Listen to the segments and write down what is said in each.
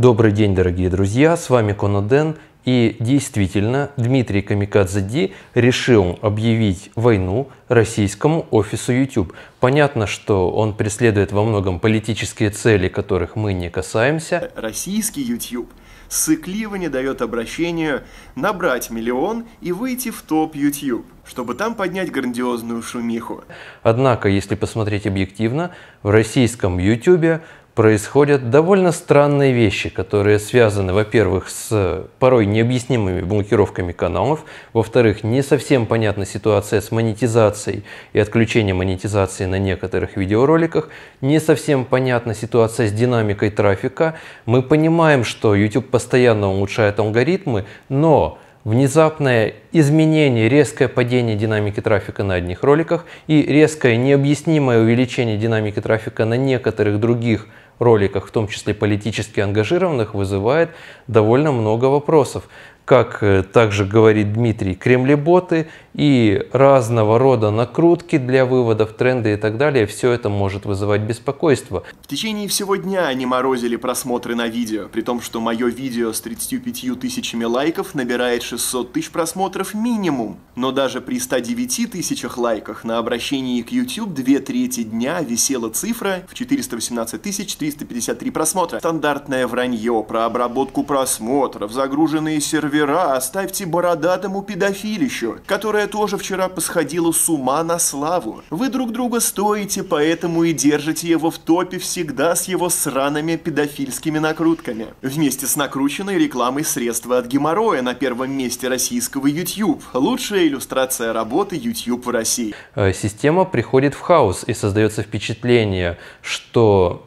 Добрый день, дорогие друзья, с вами Коноден. И действительно, Дмитрий Камикадзе Ди решил объявить войну российскому офису YouTube. Понятно, что он преследует во многом политические цели, которых мы не касаемся. Российский YouTube сыкливо не дает обращению набрать миллион и выйти в топ YouTube, чтобы там поднять грандиозную шумиху. Однако, если посмотреть объективно, в российском YouTube происходят довольно странные вещи, которые связаны, во-первых, с порой необъяснимыми блокировками каналов, во-вторых, не совсем понятна ситуация с монетизацией и отключением монетизации на некоторых видеороликах, не совсем понятна ситуация с динамикой трафика. Мы понимаем, что YouTube постоянно улучшает алгоритмы, но внезапное изменение, резкое падение динамики трафика на одних роликах и резкое необъяснимое увеличение динамики трафика на некоторых других роликах роликах, в том числе политически ангажированных, вызывает довольно много вопросов как э, также говорит Дмитрий, кремлеботы и разного рода накрутки для выводов тренды и так далее, все это может вызывать беспокойство. В течение всего дня они морозили просмотры на видео, при том, что мое видео с 35 тысячами лайков набирает 600 тысяч просмотров минимум. Но даже при 109 тысячах лайках на обращении к YouTube две трети дня висела цифра в 418 353 просмотра. Стандартное вранье про обработку просмотров, загруженные серверы опера оставьте бородатому педофилищу, которая тоже вчера посходила с ума на славу. Вы друг друга стоите, поэтому и держите его в топе всегда с его сраными педофильскими накрутками. Вместе с накрученной рекламой средства от геморроя на первом месте российского YouTube. Лучшая иллюстрация работы YouTube в России. Э, система приходит в хаос и создается впечатление, что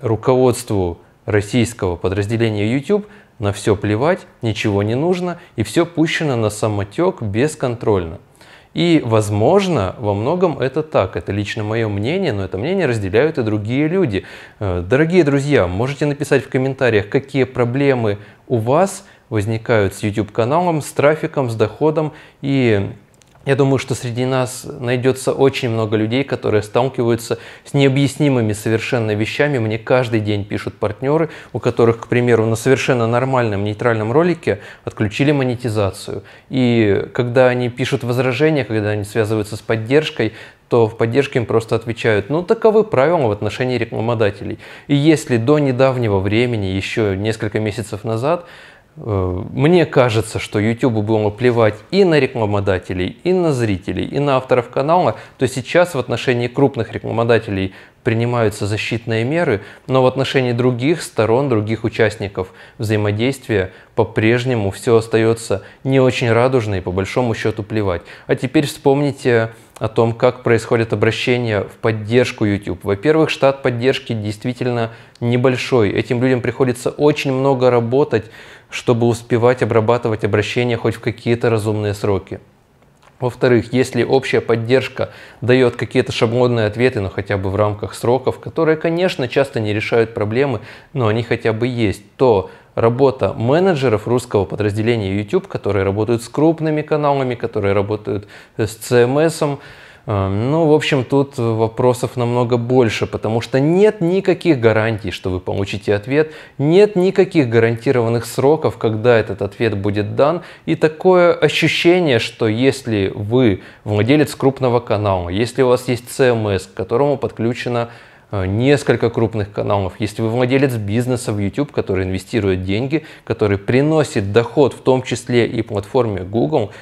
руководству российского подразделения YouTube на все плевать, ничего не нужно и все пущено на самотек бесконтрольно. И, возможно, во многом это так. Это лично мое мнение, но это мнение разделяют и другие люди. Э, дорогие друзья, можете написать в комментариях, какие проблемы у вас возникают с YouTube-каналом, с трафиком, с доходом и я думаю, что среди нас найдется очень много людей, которые сталкиваются с необъяснимыми совершенно вещами. Мне каждый день пишут партнеры, у которых, к примеру, на совершенно нормальном нейтральном ролике отключили монетизацию. И когда они пишут возражения, когда они связываются с поддержкой, то в поддержке им просто отвечают, ну таковы правила в отношении рекламодателей. И если до недавнего времени, еще несколько месяцев назад, Э, мне кажется, что YouTube было плевать и на рекламодателей, и на зрителей, и на авторов канала, то сейчас в отношении крупных рекламодателей принимаются защитные меры, но в отношении других сторон, других участников взаимодействия по-прежнему все остается не очень радужно и по большому счету плевать. А теперь вспомните о том, как происходит обращение в поддержку YouTube. Во-первых, штат поддержки действительно небольшой. Этим людям приходится очень много работать чтобы успевать обрабатывать обращения хоть в какие-то разумные сроки. Во-вторых, если общая поддержка дает какие-то шаблонные ответы, но ну, хотя бы в рамках сроков, которые, конечно, часто не решают проблемы, но они хотя бы есть, то работа менеджеров русского подразделения YouTube, которые работают с крупными каналами, которые работают с CMS, Эм, ну, в общем, тут вопросов намного больше, потому что нет никаких гарантий, что вы получите ответ, нет никаких гарантированных сроков, когда этот ответ будет дан, и такое ощущение, что если вы владелец крупного канала, если у вас есть CMS, к которому подключено э, несколько крупных каналов, если вы владелец бизнеса в YouTube, который инвестирует деньги, который приносит доход в том числе и платформе Google,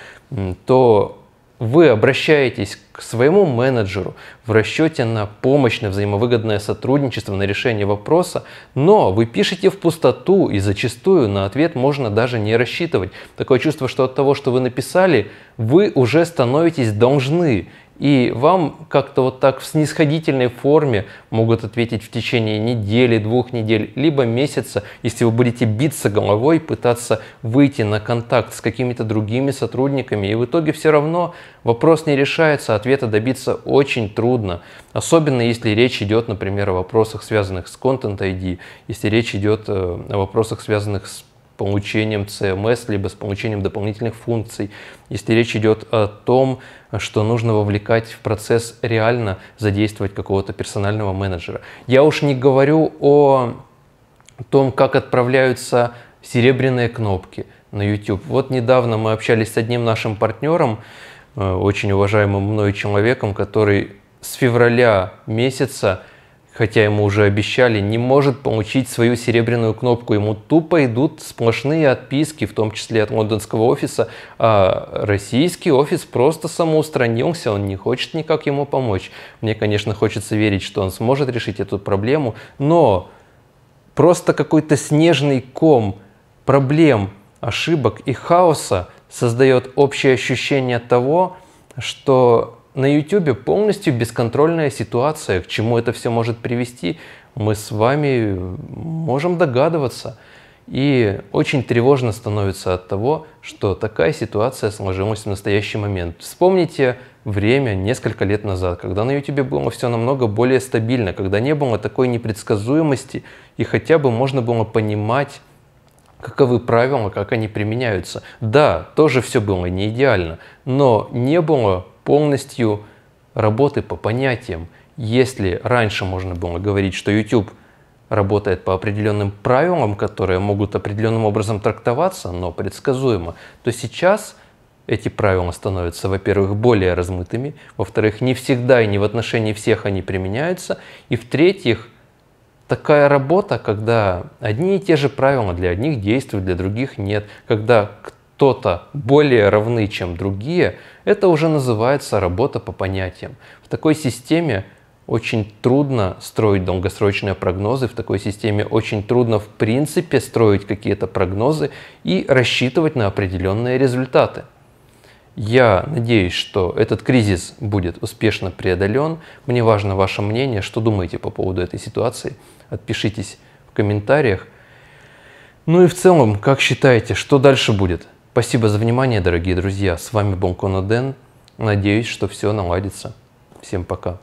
то вы обращаетесь к своему менеджеру в расчете на помощь, на взаимовыгодное сотрудничество на решение вопроса, но вы пишете в пустоту и зачастую на ответ можно даже не рассчитывать. Такое чувство, что от того, что вы написали, вы уже становитесь должны и вам как-то вот так в снисходительной форме могут ответить в течение недели, двух недель, либо месяца, если вы будете биться головой, пытаться выйти на контакт с какими-то другими сотрудниками. И в итоге все равно вопрос не решается, ответа добиться очень трудно. Особенно если речь идет, например, о вопросах, связанных с Content ID, если речь идет э, о вопросах, связанных с получением CMS, либо с получением дополнительных функций. Если речь идет о том, что нужно вовлекать в процесс реально задействовать какого-то персонального менеджера. Я уж не говорю о том, как отправляются серебряные кнопки на YouTube. Вот недавно мы общались с одним нашим партнером, э, очень уважаемым мной человеком, который с февраля месяца хотя ему уже обещали, не может получить свою серебряную кнопку. Ему тупо идут сплошные отписки, в том числе от лондонского офиса. А российский офис просто самоустранился, он не хочет никак ему помочь. Мне, конечно, хочется верить, что он сможет решить эту проблему, но просто какой-то снежный ком проблем, ошибок и хаоса создает общее ощущение того, что на YouTube полностью бесконтрольная ситуация, к чему это все может привести, мы с вами можем догадываться. И очень тревожно становится от того, что такая ситуация сложилась в настоящий момент. Вспомните время несколько лет назад, когда на YouTube было все намного более стабильно, когда не было такой непредсказуемости и хотя бы можно было понимать, каковы правила, как они применяются. Да, тоже все было не идеально, но не было полностью работы по понятиям. Если раньше можно было говорить, что YouTube работает по определенным правилам, которые могут определенным образом трактоваться, но предсказуемо, то сейчас эти правила становятся, во-первых, более размытыми, во-вторых, не всегда и не в отношении всех они применяются, и в-третьих, такая работа, когда одни и те же правила для одних действуют, для других нет, когда кто кто-то более равны, чем другие, это уже называется работа по понятиям. В такой системе очень трудно строить долгосрочные прогнозы, в такой системе очень трудно в принципе строить какие-то прогнозы и рассчитывать на определенные результаты. Я надеюсь, что этот кризис будет успешно преодолен. Мне важно ваше мнение, что думаете по поводу этой ситуации. Отпишитесь в комментариях. Ну и в целом, как считаете, что дальше будет? Спасибо за внимание, дорогие друзья. С вами Бонкона Дэн. Надеюсь, что все наладится. Всем пока.